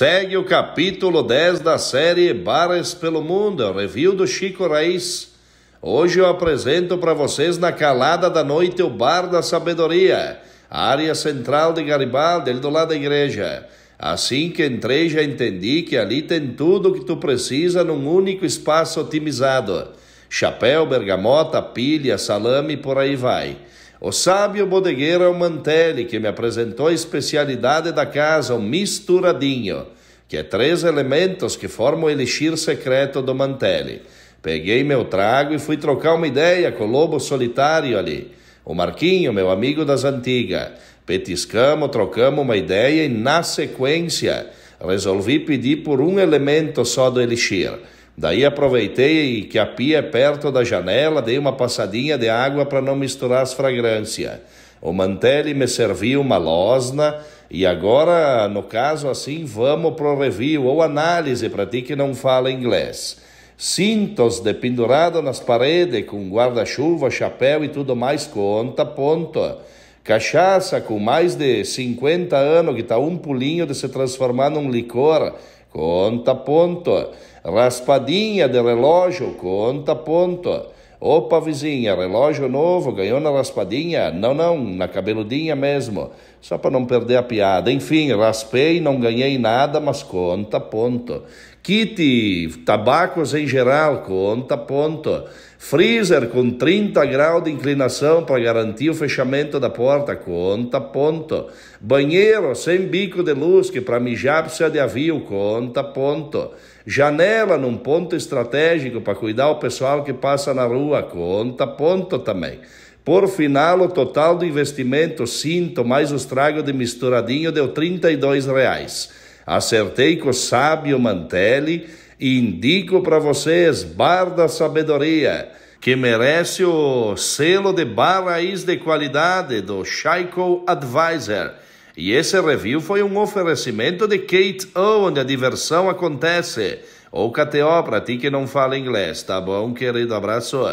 Segue o capítulo 10 da série Bares pelo Mundo, é review do Chico Raiz. Hoje eu apresento para vocês na calada da noite o Bar da Sabedoria, área central de Garibaldi, ali do lado da igreja. Assim que entrei, já entendi que ali tem tudo o que tu precisa num único espaço otimizado. Chapéu, bergamota, pilha, salame e por aí vai. O sábio bodegueiro é o Mantelli, que me apresentou a especialidade da casa, o misturadinho, que é três elementos que formam o elixir secreto do Mantelli. Peguei meu trago e fui trocar uma ideia com o lobo solitário ali. O Marquinho, meu amigo das antigas. Petiscamos, trocamos uma ideia e, na sequência, resolvi pedir por um elemento só do elixir. Daí aproveitei que a pia é perto da janela, dei uma passadinha de água para não misturar as fragrâncias. O Mantelli me serviu uma losna e agora, no caso assim, vamos pro review ou análise para ti que não fala inglês. Cintos de pendurado nas paredes com guarda-chuva, chapéu e tudo mais conta, ponto. Cachaça com mais de 50 anos que está um pulinho de se transformar num licor conta ponto. Raspadinha de relógio, conta ponto. Opa, vizinha, relógio novo, ganhou na raspadinha? Não, não, na cabeludinha mesmo. Só para não perder a piada. Enfim, raspei, não ganhei nada, mas conta ponto kit, tabacos em geral, conta ponto. Freezer com 30 graus de inclinação para garantir o fechamento da porta, conta ponto. Banheiro sem bico de luz, que para mijar precisa de avio, conta ponto. Janela num ponto estratégico para cuidar o pessoal que passa na rua, conta ponto também. Por final, o total do investimento, cinto, mais o estrago de misturadinho, deu R$ 32 reais. Acertei com o sábio Mantelli e indico para vocês Bar da Sabedoria, que merece o selo de bar raiz de qualidade do Chico Advisor. E esse review foi um oferecimento de Kate O, onde a diversão acontece. Ou KTO, para ti que não fala inglês, tá bom, querido? Abraço.